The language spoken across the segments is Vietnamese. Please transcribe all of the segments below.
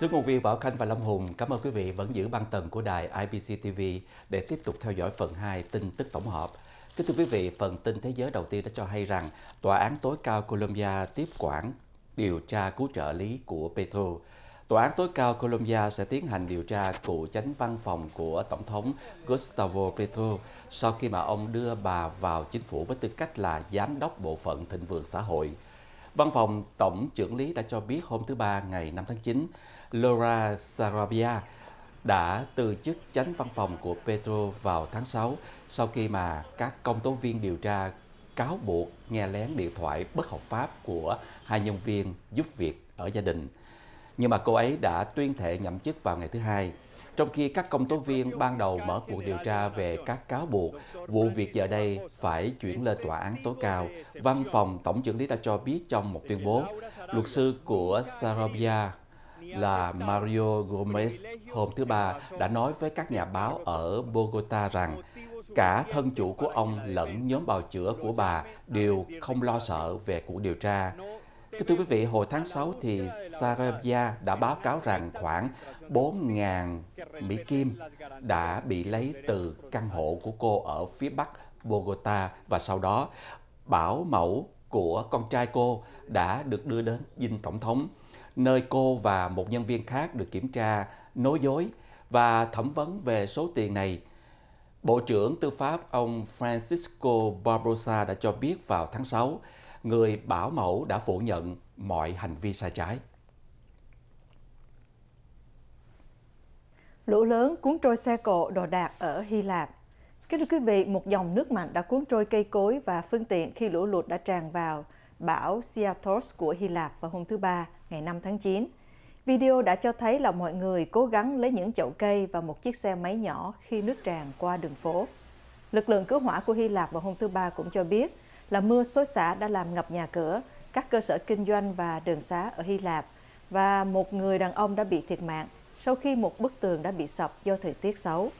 Sứ mục viên Bảo Khanh và lâm Hùng cảm ơn quý vị vẫn giữ ban tần của đài IBC TV để tiếp tục theo dõi phần 2 tin tức tổng hợp. Kính thưa quý vị, phần tin thế giới đầu tiên đã cho hay rằng Tòa án tối cao Colombia tiếp quản điều tra cứu trợ lý của Petro. Tòa án tối cao Colombia sẽ tiến hành điều tra cựu chánh văn phòng của Tổng thống Gustavo Petro sau khi mà ông đưa bà vào chính phủ với tư cách là Giám đốc Bộ phận Thịnh vượng Xã hội – Văn phòng Tổng trưởng lý đã cho biết hôm thứ Ba ngày 5 tháng 9, Laura Sarabia đã từ chức chánh văn phòng của Petro vào tháng 6 sau khi mà các công tố viên điều tra cáo buộc nghe lén điện thoại bất hợp pháp của hai nhân viên giúp việc ở gia đình. Nhưng mà cô ấy đã tuyên thệ nhậm chức vào ngày thứ hai trong khi các công tố viên ban đầu mở cuộc điều tra về các cáo buộc, vụ việc giờ đây phải chuyển lên tòa án tối cao. Văn phòng Tổng trưởng lý đã cho biết trong một tuyên bố, luật sư của Sarabia là Mario Gomez hôm thứ Ba đã nói với các nhà báo ở Bogota rằng cả thân chủ của ông lẫn nhóm bào chữa của bà đều không lo sợ về cuộc điều tra Kính thưa quý vị, hồi tháng 6 thì Sarabia đã báo cáo rằng khoảng 4.000 Mỹ Kim đã bị lấy từ căn hộ của cô ở phía bắc Bogota và sau đó bảo mẫu của con trai cô đã được đưa đến dinh tổng thống, nơi cô và một nhân viên khác được kiểm tra nói dối và thẩm vấn về số tiền này. Bộ trưởng Tư pháp ông Francisco Barbosa đã cho biết vào tháng 6 người bảo mẫu đã phủ nhận mọi hành vi sai trái. Lũ lớn cuốn trôi xe cộ đồ đạc ở Hy Lạp. Kính thưa quý vị, một dòng nước mạnh đã cuốn trôi cây cối và phương tiện khi lũ lụt đã tràn vào bão Siathos của Hy Lạp vào hôm thứ Ba, ngày 5 tháng 9. Video đã cho thấy là mọi người cố gắng lấy những chậu cây và một chiếc xe máy nhỏ khi nước tràn qua đường phố. Lực lượng cứu hỏa của Hy Lạp vào hôm thứ Ba cũng cho biết là mưa xối xả đã làm ngập nhà cửa, các cơ sở kinh doanh và đường xá ở Hy Lạp và một người đàn ông đã bị thiệt mạng sau khi một bức tường đã bị sập do thời tiết xấu.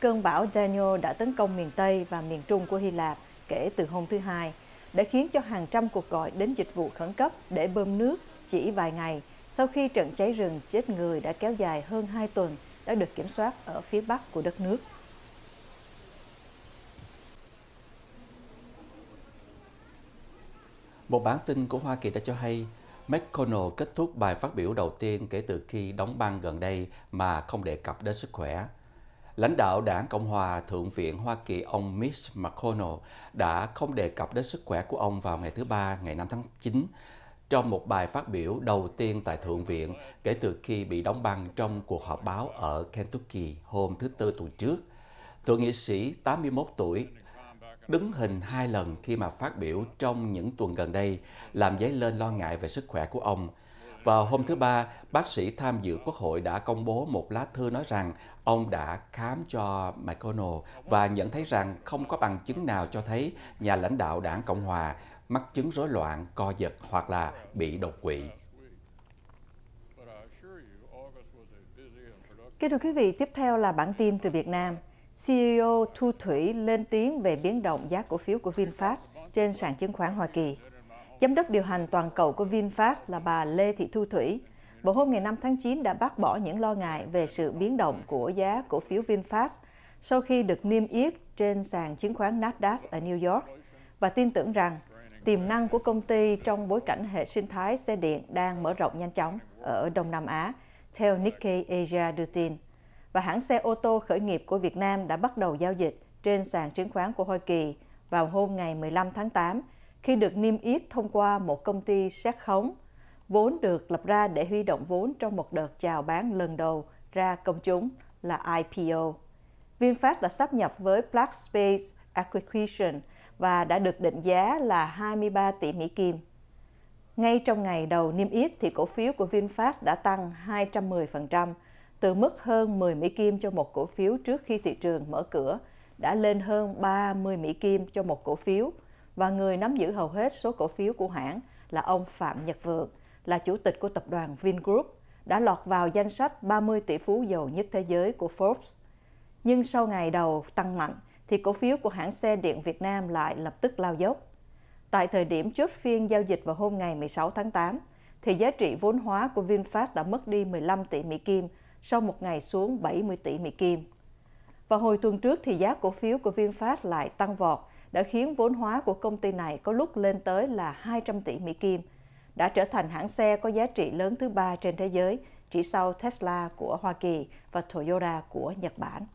Cơn bão Daniel đã tấn công miền Tây và miền Trung của Hy Lạp kể từ hôm thứ Hai, đã khiến cho hàng trăm cuộc gọi đến dịch vụ khẩn cấp để bơm nước chỉ vài ngày sau khi trận cháy rừng chết người đã kéo dài hơn 2 tuần đã được kiểm soát ở phía bắc của đất nước. Một bản tin của Hoa Kỳ đã cho hay McConnell kết thúc bài phát biểu đầu tiên kể từ khi đóng băng gần đây mà không đề cập đến sức khỏe. Lãnh đạo đảng Cộng hòa Thượng viện Hoa Kỳ ông Mitch McConnell đã không đề cập đến sức khỏe của ông vào ngày thứ Ba, ngày 5 tháng 9, trong một bài phát biểu đầu tiên tại Thượng viện kể từ khi bị đóng băng trong cuộc họp báo ở Kentucky hôm thứ Tư tuần trước. Thượng nghị sĩ 81 tuổi đứng hình hai lần khi mà phát biểu trong những tuần gần đây, làm dấy lên lo ngại về sức khỏe của ông. Vào hôm thứ Ba, bác sĩ tham dự Quốc hội đã công bố một lá thư nói rằng ông đã khám cho McConnell và nhận thấy rằng không có bằng chứng nào cho thấy nhà lãnh đạo đảng Cộng Hòa mắc chứng rối loạn, co giật hoặc là bị đột quỵ. Kính thưa quý vị, tiếp theo là bản tin từ Việt Nam. CEO Thu Thủy lên tiếng về biến động giá cổ phiếu của VinFast trên sàn chứng khoán Hoa Kỳ. Giám đốc điều hành toàn cầu của VinFast là bà Lê Thị Thu Thủy. Vào hôm ngày 5 tháng 9 đã bác bỏ những lo ngại về sự biến động của giá cổ phiếu VinFast sau khi được niêm yết trên sàn chứng khoán Nasdaq ở New York và tin tưởng rằng tiềm năng của công ty trong bối cảnh hệ sinh thái xe điện đang mở rộng nhanh chóng ở Đông Nam Á, theo Nikkei Asia đưa tin và hãng xe ô tô khởi nghiệp của Việt Nam đã bắt đầu giao dịch trên sàn chứng khoán của Hoa Kỳ vào hôm ngày 15 tháng 8 khi được niêm yết thông qua một công ty sát khống. Vốn được lập ra để huy động vốn trong một đợt chào bán lần đầu ra công chúng là IPO. VinFast đã sáp nhập với Black Space Acquisition và đã được định giá là 23 tỷ Mỹ Kim. Ngay trong ngày đầu niêm yết thì cổ phiếu của VinFast đã tăng 210% từ mức hơn 10 Mỹ Kim cho một cổ phiếu trước khi thị trường mở cửa đã lên hơn 30 Mỹ Kim cho một cổ phiếu và người nắm giữ hầu hết số cổ phiếu của hãng là ông Phạm Nhật Vượng, là chủ tịch của tập đoàn Vingroup, đã lọt vào danh sách 30 tỷ phú giàu nhất thế giới của Forbes. Nhưng sau ngày đầu tăng mạnh, thì cổ phiếu của hãng xe điện Việt Nam lại lập tức lao dốc. Tại thời điểm chốt phiên giao dịch vào hôm ngày 16 tháng 8, thì giá trị vốn hóa của VinFast đã mất đi 15 tỷ Mỹ Kim – sau một ngày xuống 70 tỷ Mỹ Kim. Và hồi tuần trước thì giá cổ phiếu của VinFast lại tăng vọt, đã khiến vốn hóa của công ty này có lúc lên tới là 200 tỷ Mỹ Kim, đã trở thành hãng xe có giá trị lớn thứ ba trên thế giới, chỉ sau Tesla của Hoa Kỳ và Toyota của Nhật Bản.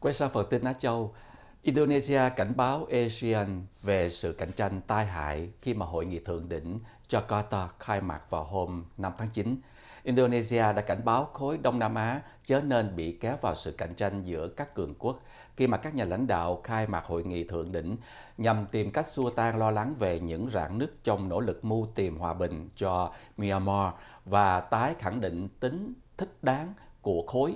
Quay sang phần tin Á Châu, Indonesia cảnh báo ASEAN về sự cạnh tranh tai hại khi mà hội nghị thượng đỉnh Jakarta khai mạc vào hôm 5 tháng 9. Indonesia đã cảnh báo khối Đông Nam Á chớ nên bị kéo vào sự cạnh tranh giữa các cường quốc khi mà các nhà lãnh đạo khai mạc hội nghị thượng đỉnh nhằm tìm cách xua tan lo lắng về những rạn nứt trong nỗ lực mưu tìm hòa bình cho Myanmar và tái khẳng định tính thích đáng của khối.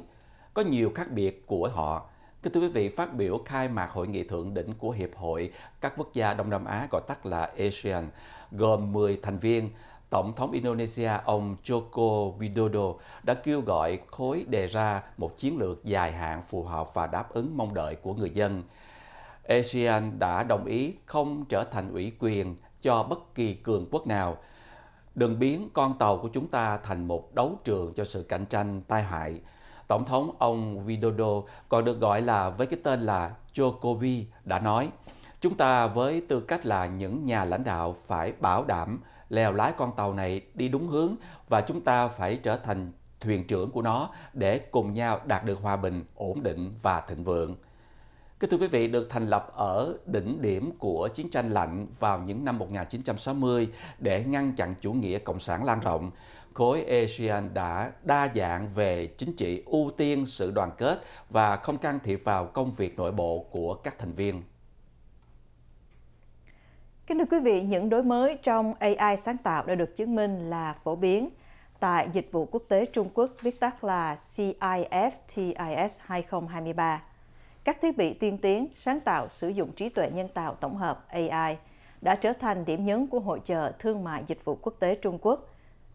Có nhiều khác biệt của họ Kính thưa quý vị, phát biểu khai mạc hội nghị thượng đỉnh của Hiệp hội các quốc gia Đông Nam Á gọi tắt là ASEAN, gồm 10 thành viên, Tổng thống Indonesia ông Joko Widodo đã kêu gọi khối đề ra một chiến lược dài hạn phù hợp và đáp ứng mong đợi của người dân. ASEAN đã đồng ý không trở thành ủy quyền cho bất kỳ cường quốc nào. Đừng biến con tàu của chúng ta thành một đấu trường cho sự cạnh tranh tai hại. Tổng thống ông Widodo còn được gọi là với cái tên là Jokowi đã nói, chúng ta với tư cách là những nhà lãnh đạo phải bảo đảm lèo lái con tàu này đi đúng hướng và chúng ta phải trở thành thuyền trưởng của nó để cùng nhau đạt được hòa bình, ổn định và thịnh vượng. Kính thưa quý vị, được thành lập ở đỉnh điểm của chiến tranh lạnh vào những năm 1960 để ngăn chặn chủ nghĩa cộng sản lan rộng, khối ASEAN đã đa dạng về chính trị ưu tiên sự đoàn kết và không can thiệp vào công việc nội bộ của các thành viên. Kính thưa quý vị, những đổi mới trong AI sáng tạo đã được chứng minh là phổ biến. Tại Dịch vụ Quốc tế Trung Quốc, viết tắt là CIFTIS 2023, các thiết bị tiên tiến, sáng tạo sử dụng trí tuệ nhân tạo tổng hợp AI đã trở thành điểm nhấn của hội chợ thương mại dịch vụ quốc tế Trung Quốc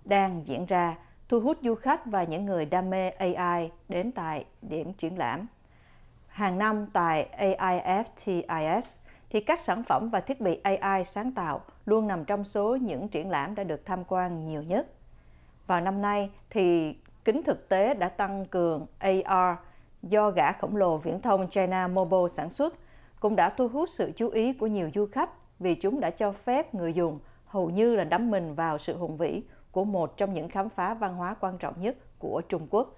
đang diễn ra, thu hút du khách và những người đam mê AI đến tại điểm triển lãm. Hàng năm tại AIFTIS thì các sản phẩm và thiết bị AI sáng tạo luôn nằm trong số những triển lãm đã được tham quan nhiều nhất. Vào năm nay thì kính thực tế đã tăng cường AR do gã khổng lồ viễn thông China Mobile sản xuất cũng đã thu hút sự chú ý của nhiều du khách vì chúng đã cho phép người dùng hầu như là đắm mình vào sự hùng vĩ của một trong những khám phá văn hóa quan trọng nhất của Trung Quốc.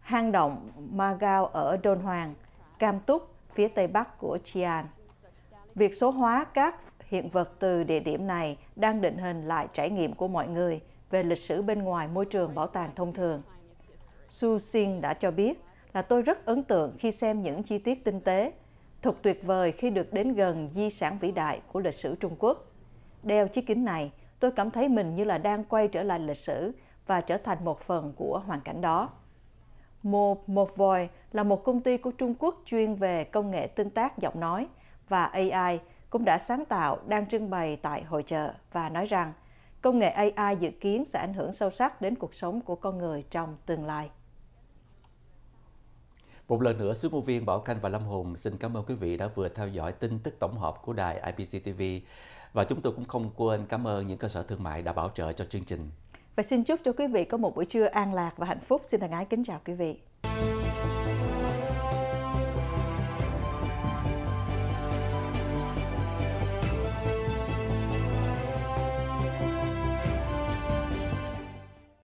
Hang động Magao ở Đôn Hoàng, Cam Túc, phía tây bắc của Chian. Việc số hóa các hiện vật từ địa điểm này đang định hình lại trải nghiệm của mọi người về lịch sử bên ngoài môi trường bảo tàng thông thường. Su Xin đã cho biết, là tôi rất ấn tượng khi xem những chi tiết tinh tế, thật tuyệt vời khi được đến gần di sản vĩ đại của lịch sử Trung Quốc. Đeo chiếc kính này, tôi cảm thấy mình như là đang quay trở lại lịch sử và trở thành một phần của hoàn cảnh đó. Một một Voice là một công ty của Trung Quốc chuyên về công nghệ tương tác giọng nói và AI cũng đã sáng tạo đang trưng bày tại hội chợ và nói rằng công nghệ AI dự kiến sẽ ảnh hưởng sâu sắc đến cuộc sống của con người trong tương lai. Một lần nữa, Sứ Mô Viên Bảo Canh và Lâm Hùng xin cảm ơn quý vị đã vừa theo dõi tin tức tổng hợp của đài TV Và chúng tôi cũng không quên cảm ơn những cơ sở thương mại đã bảo trợ cho chương trình. Và xin chúc cho quý vị có một buổi trưa an lạc và hạnh phúc. Xin thân ái kính chào quý vị.